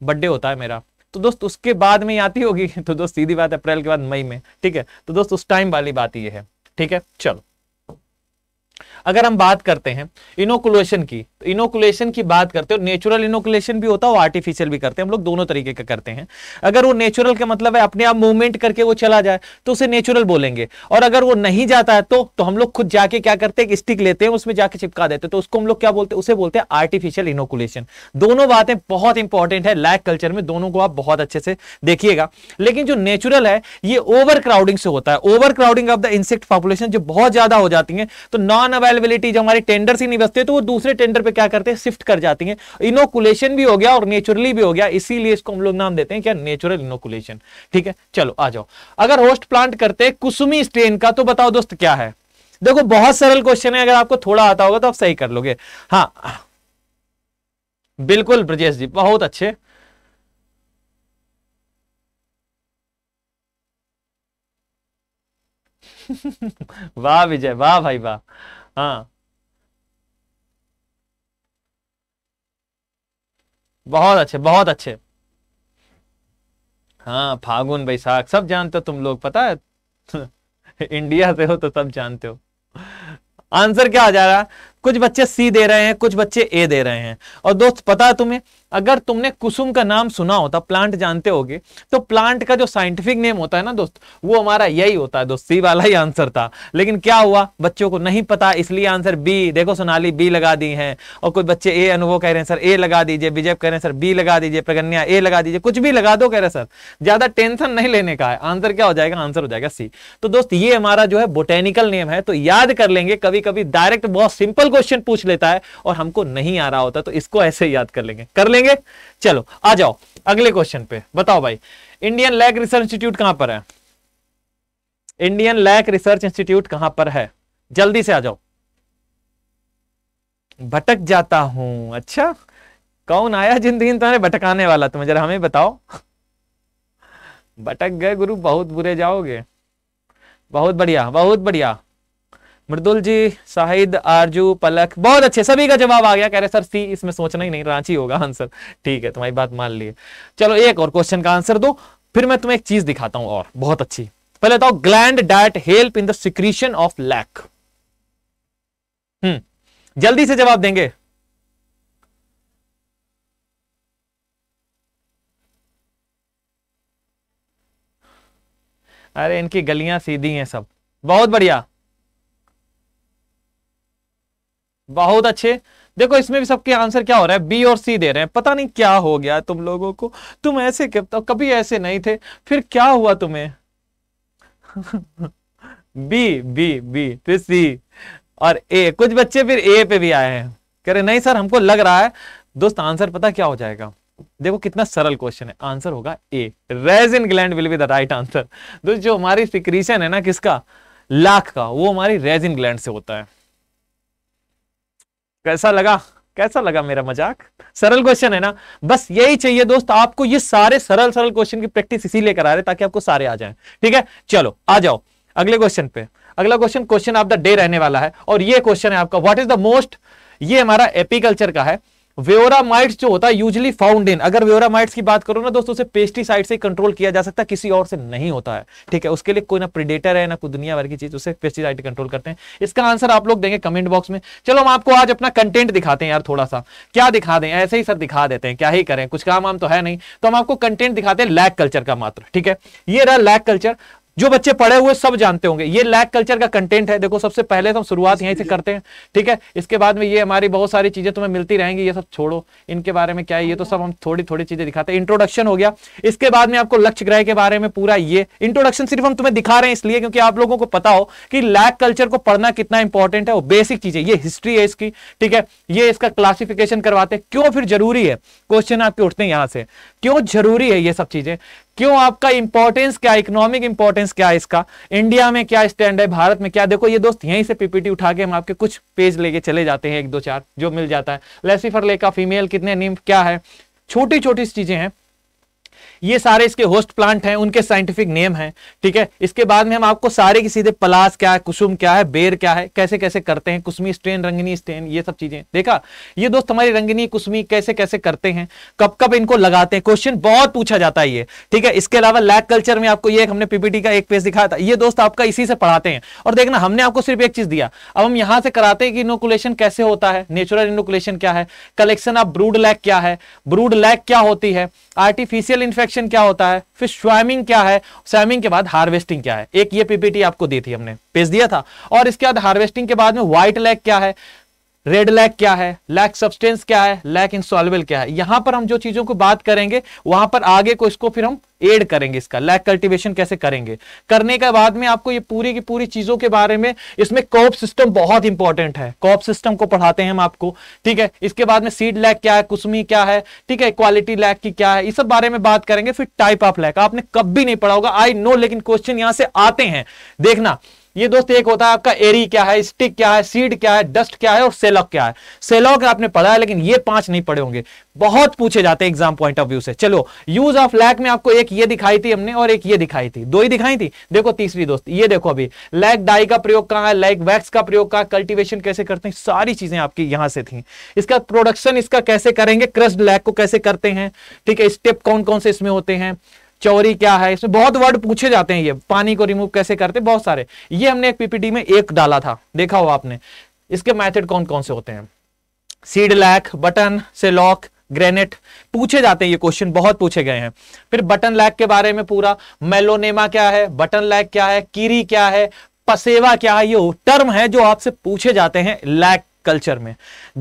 बर्थडे होता है मेरा तो दोस्त उसके बाद में आती होगी तो दोस्त सीधी बात अप्रैल के बाद मई में ठीक है तो दोस्त उस टाइम वाली बात ये है ठीक है चलो अगर हम बात करते हैं इनोकुलेशन की तो इनोकुलेशन की बात करते हैं नेचुरल इनोकुलेशन भी होता है और आर्टिफिशियल भी करते हैं हम लोग दोनों तरीके का करते हैं अगर वो नेचुरल का मतलब है अपने आप मूवमेंट करके वो चला जाए तो उसे नेचुरल बोलेंगे और अगर वो नहीं जाता है तो, तो हम लोग खुद जाके क्या करते हैं स्टिक लेते हैं उसमें जाके चिपका देते हैं तो उसको हम लोग क्या बोलते हैं उसे बोलते हैं आर्टिफिशियल इनोकुलेशन दोनों बातें बहुत इंपॉर्टेंट है लैक कल्चर में दोनों को आप बहुत अच्छे से देखिएगा लेकिन जो नेचुरल है ये ओवर क्राउडिंग से होता है over crowding of the insect population जो बहुत ज्यादा हो जाती है तो नॉन अवेलेबिलिटी जो हमारे टेंडर से नहीं बचते तो वो दूसरे टेंडर पे क्या करते हैं शिफ्ट कर जाती हैं इनोकुलेशन भी हो गया और नेचुरली भी हो गया इसीलिए इसको हम लोग नाम देते हैं क्या नेचुरल इनोकुलेशन ठीक है चलो आ जाओ अगर होस्ट प्लांट करते हैं कुसुमी स्ट्रेन का तो बताओ दोस्त क्या है देखो बहुत सरल क्वेश्चन है अगर आपको थोड़ा आता होगा तो आप सही कर लोगे हाँ बिल्कुल ब्रजेश जी बहुत अच्छे वाह विजय वाह भाई वाह हाँ बहुत अच्छे बहुत अच्छे हाँ फागुन बैसाख सब जानते हो तुम लोग पता है इंडिया से हो तो सब जानते हो आंसर क्या आ जा रहा है कुछ बच्चे सी दे रहे हैं कुछ बच्चे ए दे रहे हैं और दोस्त पता है तुम्हें अगर तुमने कुसुम का नाम सुना होता प्लांट जानते होगे तो प्लांट का जो साइंटिफिक नेम होता है ना दोस्त वो हमारा यही होता है दोस्त सी वाला ही आंसर था लेकिन क्या हुआ बच्चों को नहीं पता इसलिए आंसर बी देखो सोनाली बी लगा दी है और कोई बच्चे ए अनुभव कह रहे हैं सर ए लगा दीजिए विजय कह रहे हैं सर बी लगा दीजिए प्रगन्या ए लगा दीजिए कुछ भी लगा दो कह रहे सर ज्यादा टेंशन नहीं लेने का है आंसर क्या हो जाएगा आंसर हो जाएगा सी तो दोस्त ये हमारा जो है बोटेनिकल नेम है तो याद कर लेंगे कभी कभी डायरेक्ट बहुत सिंपल क्वेश्चन पूछ लेता है और हमको नहीं आ रहा होता तो इसको ऐसे याद कर लेंगे कर लेंगे लेंगे चलो आ जाओ अगले क्वेश्चन पे बताओ भाई इंडियन लैक रिसर्च इंस्टीट्यूट कहां पर है इंडियन लैक रिसर्च इंस्टीट्यूट कहां पर है जल्दी से आ जाओ भटक जाता हूं अच्छा कौन आया जिंदगी तुम्हारे भटकाने वाला तुम्हें जरा हमें बताओ भटक गए गुरु बहुत बुरे जाओगे बहुत बढ़िया बहुत बढ़िया मृदुल जी शाहिद आरजू पलक बहुत अच्छे सभी का जवाब आ गया कह रहे सर सी इसमें सोचना ही नहीं रांची होगा आंसर ठीक है तुम्हारी बात मान ली चलो एक और क्वेश्चन का आंसर दो फिर मैं तुम्हें एक चीज दिखाता हूं और बहुत अच्छी पहले बताओ gland diet help in the secretion of lac hmm जल्दी से जवाब देंगे अरे इनकी गलियां सीधी हैं सब बहुत बढ़िया बहुत अच्छे देखो इसमें भी सबके आंसर क्या हो रहा है बी और सी दे रहे हैं पता नहीं क्या हो गया तुम लोगों को तुम ऐसे तो कभी ऐसे नहीं थे फिर क्या हुआ तुम्हें बी बी बी फिर सी और ए कुछ बच्चे फिर ए पे भी आए हैं कह रहे नहीं सर हमको लग रहा है दोस्त आंसर पता क्या हो जाएगा देखो कितना सरल क्वेश्चन है आंसर होगा A resin gland will be the right answer दोस्त जो हमारी सिक्रीशन है ना किसका लाख का वो हमारी रेजिन ग्लैंड से होता है कैसा लगा कैसा लगा मेरा मजाक सरल क्वेश्चन है ना बस यही चाहिए दोस्त आपको ये सारे सरल सरल क्वेश्चन की प्रैक्टिस इसीलिए करा रहे ताकि आपको सारे आ जाए ठीक है चलो आ जाओ अगले क्वेश्चन पे अगला question question of the day रहने वाला है और ये क्वेश्चन है आपका व्हाट इज द मोस्ट ये हमारा एपीकल्चर का है वेरामाइट्स जो होता है यूजली फाउंड इन अगर वेरामाइट्स की बात करो ना दोस्तों उसे पेस्टिसाइड से कंट्रोल किया जा सकता है किसी और से नहीं होता है ठीक है उसके लिए कोई ना प्रिडेटर है ना कोई दुनिया भर की चीज उसे पेस्टिसाइड कंट्रोल करते हैं इसका आंसर आप लोग देंगे कमेंट बॉक्स में चलो हम आपको आज अपना कंटेंट दिखाते हैं यार थोड़ा सा क्या दिखा दें ऐसे ही सर दिखा देते हैं क्या ही करें कुछ काम वाम तो है नहीं तो हम आपको कंटेंट दिखाते हैं लैक कल्चर का मात्र ठीक है ये रहा लैक कल्चर जो बच्चे पढ़े हुए सब जानते होंगे ये लैक कल्चर का कंटेंट है देखो सबसे पहले तो हम शुरुआत यहीं से करते हैं ठीक है इसके बाद में ये हमारी बहुत सारी चीजें तुम्हें मिलती रहेंगी ये सब छोड़ो इनके बारे में क्या है ये तो सब हम थोड़ी थोड़ी चीजें दिखाते हैं इंट्रोडक्शन हो गया इसके बाद में आपको लक्ष्य ग्रह के बारे में पूरा ये इंट्रोडक्शन सिर्फ हम तुम्हें दिखा रहे हैं इसलिए क्योंकि आप लोगों को पता हो कि लैक कल्चर को पढ़ना कितना इंपॉर्टेंट है वो बेसिक चीज है ये हिस्ट्री है इसकी ठीक है ये इसका क्लासिफिकेशन करवाते हैं क्यों फिर जरूरी है क्वेश्चन आपके उठते हैं यहां से क्यों जरूरी है ये सब चीजें क्यों आपका इंपॉर्टेंस क्या इकोनॉमिक इंपॉर्टेंस एक्सपीरियंस क्या है इसका इंडिया में क्या स्टैंड है भारत में क्या देखो ये दोस्त यहीं से पीपीटी उठा के हम आपके कुछ पेज लेके चले जाते हैं एक दो चार जो मिल जाता है लेसीफर लेका फीमेल कितने नीम क्या है छोटी छोटी चीजें हैं ये सारे इसके होस्ट प्लांट हैं उनके साइंटिफिक नेम हैं ठीक है इसके बाद में हम आपको सारे की सीधे पलास क्या है कुसुम क्या है बेर क्या है कैसे कैसे करते हैं कुसमी स्ट्रेन रंगनी स्ट्रेन ये सब चीजें देखा ये दोस्त हमारी रंगनी कुसमी कैसे कैसे करते हैं कब कब इनको लगाते हैं क्वेश्चन बहुत पूछा जाता है ये ठीक है इसके अलावा लैक कल्चर में आपको ये हमने पीपीटी का एक पेज दिखाया था ये दोस्त आपका इसी से पढ़ाते हैं और देखना हमने आपको सिर्फ एक चीज दिया अब हम यहां से कराते हैं कि इनोकुलेशन कैसे होता है नेचुरल इनोकुलेशन क्या है कलेक्शन ऑफ ब्रूड लैक क्या है ब्रूड लैक क्या होती है आर्टिफिशियल इन्फेक्शन एक्शन क्या होता है फिर स्वैमिंग क्या है स्वैमिंग के बाद हार्वेस्टिंग क्या है एक ये पीपीटी आपको दी थी हमने पेज दिया था और इसके बाद हार्वेस्टिंग के बाद में व्हाइट लैग क्या है रेड लैक क्या है लैक सब्सटेंस क्या है लैक इंसॉल्वेबल क्या है यहां पर हम जो चीजों को बात करेंगे वहां पर आगे को इसको फिर हम एड करेंगे इसका लैक कल्टीवेशन कैसे करेंगे करने के बाद में आपको ये पूरी की पूरी चीजों के बारे में इसमें कॉप सिस्टम बहुत इंपॉर्टेंट है कॉप सिस्टम को पढ़ाते हैं हम आपको ठीक है इसके बाद में सीड लैक क्या है कुसमी क्या है ठीक है क्वालिटी लैक की क्या है इस सब बारे में बात करेंगे फिर टाइप ऑफ लैक आपने कब भी नहीं पढ़ा होगा आई नो लेकिन क्वेश्चन यहां से आते हैं देखना ये दोस्त एक होता है आपका एरी क्या है स्टिक क्या है सीड क्या है डस्ट क्या है और सेलॉक क्या है सेलॉक आपने पढ़ा है लेकिन ये पांच नहीं पढ़े होंगे बहुत पूछे जाते हैं एग्जाम पॉइंट ऑफ व्यू से चलो यूज ऑफ लैक में आपको एक ये दिखाई थी हमने और एक ये दिखाई थी दो ही दिखाई थी देखो तीसरी दोस्त ये देखो अभी लैक डाई का प्रयोग कहाँ है लैक वैक्स का प्रयोग कहा कल्टिवेशन कैसे करते हैं सारी चीजें आपकी यहां से थी इसका प्रोडक्शन इसका कैसे करेंगे क्रस्ड लैक को कैसे करते हैं ठीक है स्टेप कौन कौन से इसमें होते हैं चौरी क्या है इसमें बहुत वर्ड पूछे जाते हैं ये पानी को रिमूव कैसे करते बहुत सारे ये हमने एक पीपीटी में एक डाला था देखा हो आपने इसके मैथड कौन कौन से होते हैं सीड लैक बटन से लॉक ग्रेनेट पूछे जाते हैं ये क्वेश्चन बहुत पूछे गए हैं फिर बटन लैक के बारे में पूरा मेलोनेमा क्या है बटन लैक क्या है कीरी क्या है पसेवा क्या है ये टर्म है जो आपसे पूछे जाते हैं लैक कल्चर में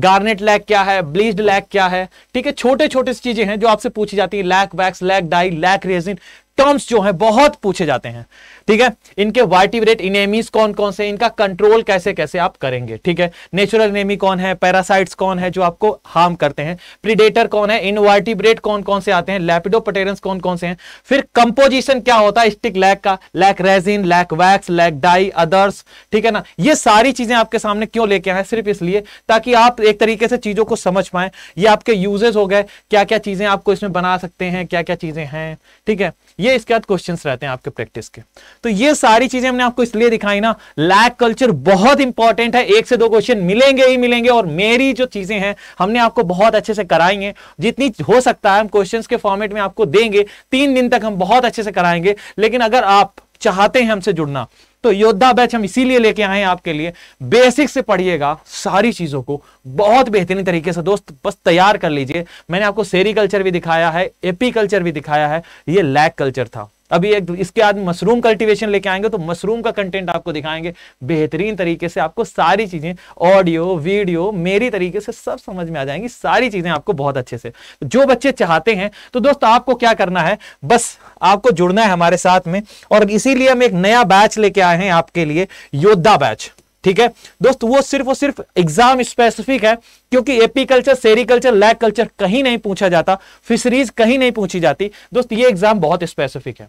गार्नेट लैक क्या है ब्लीच लैक क्या है ठीक है छोटे छोटे चीजें हैं जो आपसे पूछी जाती है lac wax lac dye lac resin terms जो है बहुत पूछे जाते हैं ठीक है इनके वाइटिव रेट इनेमीज कौन कौन से इनका कंट्रोल कैसे कैसे आप करेंगे ठीक है नेचुरल इनेमी कौन है पैरासाइट्स कौन है जो आपको हार्म करते हैं प्रीडेटर कौन है इनवाइटिब्रेट कौन कौन से आते हैं लैपिडोपटेरन्स कौन कौन से हैं फिर कंपोजिशन क्या होता है स्टिक लैक का lac resin lac wax lac dye others ठीक है ना ये सारी चीजें आपके सामने क्यों लेके आए सिर्फ इसलिए ताकि आप एक तरीके से चीजों को समझ पाए ये आपके यूजेस हो गए क्या क्या चीजें आपको इसमें बना सकते हैं क्या क्या चीजें हैं ठीक है ये इसके बाद क्वेश्चंस रहते हैं आपके प्रैक्टिस के तो ये सारी चीजें हमने आपको इसलिए दिखाई ना लैक कल्चर बहुत इंपॉर्टेंट है एक से दो क्वेश्चन मिलेंगे ही मिलेंगे और मेरी जो चीजें हैं हमने आपको बहुत अच्छे से कराई हैं जितनी हो सकता है हम क्वेश्चन के फॉर्मेट में आपको देंगे तीन दिन तक हम बहुत अच्छे से कराएंगे लेकिन अगर आप चाहते हैं हमसे जुड़ना तो योद्धा बैच हम इसीलिए लेके आए हैं आपके लिए बेसिक से पढ़िएगा सारी चीजों को बहुत बेहतरीन तरीके से दोस्त बस तैयार कर लीजिए मैंने आपको सेरी कल्चर भी दिखाया है एपी कल्चर भी दिखाया है ये लैक कल्चर था अभी एक इसके बाद मशरूम कल्टीवेशन लेके आएंगे तो मशरूम का कंटेंट आपको दिखाएंगे बेहतरीन तरीके से आपको सारी चीजें ऑडियो वीडियो मेरी तरीके से सब समझ में आ जाएंगी सारी चीजें आपको बहुत अच्छे से जो बच्चे चाहते हैं तो दोस्तों आपको क्या करना है बस आपको जुड़ना है हमारे साथ में और इसीलिए हम एक नया बैच लेके आए हैं आपके लिए योद्धा बैच ठीक है दोस्त वो सिर्फ और सिर्फ एग्जाम स्पेसिफिक है क्योंकि एपीकल्चर सेरिकल्चर लैग कल्चर कहीं नहीं पूछा जाता फिशरीज कहीं नहीं पूछी जाती दोस्त ये एग्जाम बहुत स्पेसिफिक है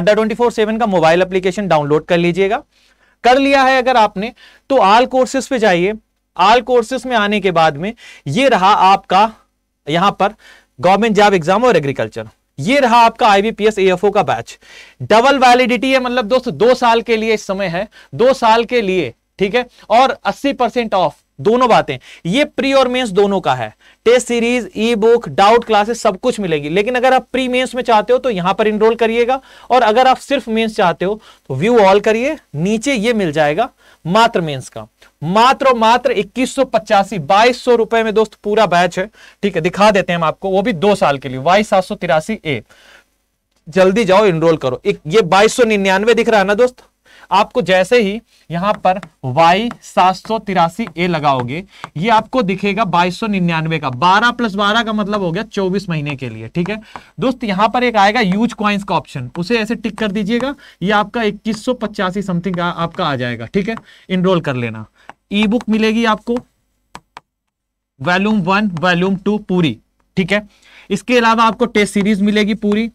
अड्डा ट्वेंटी फोर सेवन का मोबाइल एप्लीकेशन डाउनलोड कर लीजिएगा कर लिया है अगर आपने तो आल कोर्सेस पे जाइए आल कोर्सेस में आने के बाद में ये रहा आपका यहां पर गवर्नमेंट जॉब एग्जाम और एग्रीकल्चर ये रहा आपका आईबीपीएस एएफओ का बैच डबल वैलिडिटी है मतलब दोस्तों दो साल के लिए इस समय है दो साल के लिए ठीक है और 80 परसेंट ऑफ दोनों बातें ये प्री और मेंस दोनों का है test series e book doubt classes सब कुछ मिलेगी लेकिन अगर आप प्री मेंस में चाहते हो तो यहां पर इनरोल करिएगा और अगर आप सिर्फ मेंस चाहते हो तो व्यू ऑल करिए नीचे ये मिल जाएगा मात्र मेंस का मात्र मात्र इक्कीस सौ पचासी बाईस सौ रुपए में दोस्त पूरा बैच है ठीक है दिखा देते हैं हम आपको वो भी दो साल के लिए वाई सात सौ तिरासी ए जल्दी जाओ इनरोल करो एक ये बाईस सौ निन्यानवे दिख रहा है ना दोस्त आपको जैसे ही यहां पर वाई सात सौ तिरासी ए लगाओगे ये आपको दिखेगा बाईस सौ निन्यानवे का बारह प्लस बारह का मतलब हो गया चौबीस महीने के लिए ठीक है दोस्त यहां पर एक आएगा यूज क्वाइंस का ऑप्शन उसे ऐसे टिक कर दीजिएगा ये आपका इक्कीस सौ पचासी समथिंग का आपका आ जाएगा ठीक है इनरोल कर लेना ई बुक मिलेगी आपको वैल्यूम वन वैल्यूम टू पूरी ठीक है इसके अलावा आपको टेस्ट सीरीज मिलेगी पूरी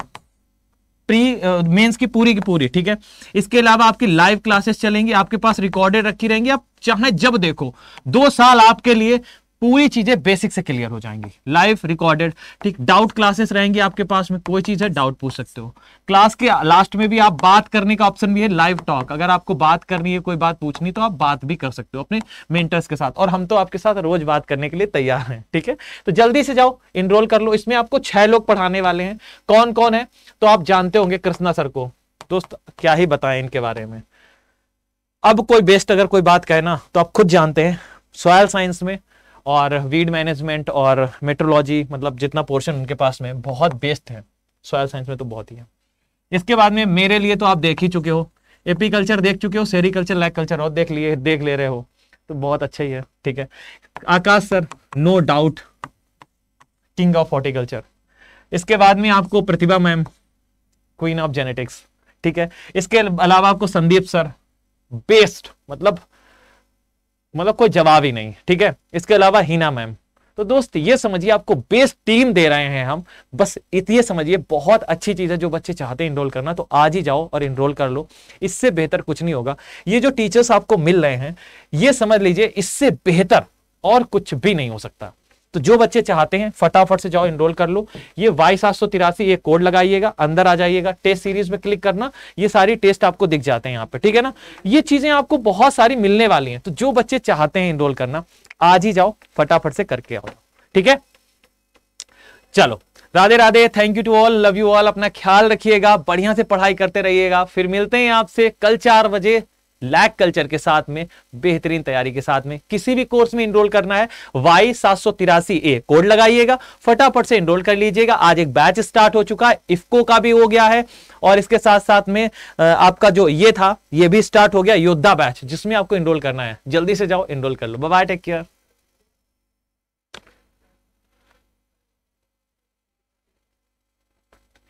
प्री मेंस की पूरी की पूरी ठीक है इसके अलावा आपकी लाइव क्लासेस चलेंगी आपके पास रिकॉर्डेड रखी रहेंगी आप चाहे जब देखो दो साल आपके लिए पूरी चीजें बेसिक से क्लियर हो जाएंगी लाइव रिकॉर्डेड ठीक डाउट क्लासेस रहेंगी आपके पास में कोई चीज है डाउट पूछ सकते हो क्लास के लास्ट में भी आप बात करने का ऑप्शन भी है लाइव टॉक अगर आपको बात करनी है कोई बात पूछनी तो आप बात भी कर सकते हो अपने मेंटर्स के साथ और हम तो आपके साथ रोज बात करने के लिए तैयार हैं ठीक है तो जल्दी से जाओ इनरोल कर लो इसमें आपको छह लोग पढ़ाने वाले हैं कौन कौन है तो आप जानते होंगे कृष्णा सर को दोस्त क्या ही बताए इनके बारे में अब कोई बेस्ट अगर कोई बात कहे ना तो आप खुद जानते हैं सॉयल साइंस में और वीड मैनेजमेंट और मेट्रोलॉजी मतलब जितना पोर्शन उनके पास में बहुत बेस्ट है सॉयल साइंस में तो बहुत ही है इसके बाद में मेरे लिए तो आप देख ही चुके हो एपीकल्चर देख चुके हो सेरीकल्चर लैक कल्चर और देख लिए देख ले रहे हो तो बहुत अच्छा ही है ठीक है Akash sir no doubt king of horticulture इसके बाद में आपको Pratibha ma'am queen of genetics ठीक है इसके अलावा आपको संदीप सर बेस्ट मतलब मतलब कोई जवाब ही नहीं ठीक है इसके अलावा हीना मैम तो दोस्त ये समझिए आपको बेस्ट टीम दे रहे हैं हम बस इतिए समझिए बहुत अच्छी चीज़ है जो बच्चे चाहते हैं इनरोल करना तो आज ही जाओ और इनरोल कर लो इससे बेहतर कुछ नहीं होगा ये जो टीचर्स आपको मिल रहे हैं ये समझ लीजिए इससे बेहतर और कुछ भी नहीं हो सकता तो जो बच्चे चाहते हैं फटाफट से जाओ इनरोल कर लो ये वाई सात सौ तिरासी एक कोड लगाइएगा अंदर आ जाइएगा टेस्ट सीरीज में क्लिक करना ये सारी टेस्ट आपको दिख जाते हैं यहाँ पे ठीक है ना ये चीजें आपको बहुत सारी मिलने वाली हैं तो जो बच्चे चाहते हैं इनरोल करना आज ही जाओ फटाफट से करके आओ ठीक है चलो Radhe Radhe thank you to all love you all अपना ख्याल रखिएगा बढ़िया से पढ़ाई करते रहिएगा फिर मिलते हैं आपसे कल चार बजे लैक कल्चर के साथ में बेहतरीन तैयारी के साथ में किसी भी कोर्स में इनरोल करना है वाई सात सौ तिरासी ए कोड लगाइएगा फटाफट से इनरोल कर लीजिएगा आज एक बैच स्टार्ट हो चुका है इफ्को का भी हो गया है और इसके साथ साथ में आपका जो ये था ये भी स्टार्ट हो गया योद्धा बैच जिसमें आपको इनरोल करना है जल्दी से जाओ इनरोल कर लो बाय टेक केयर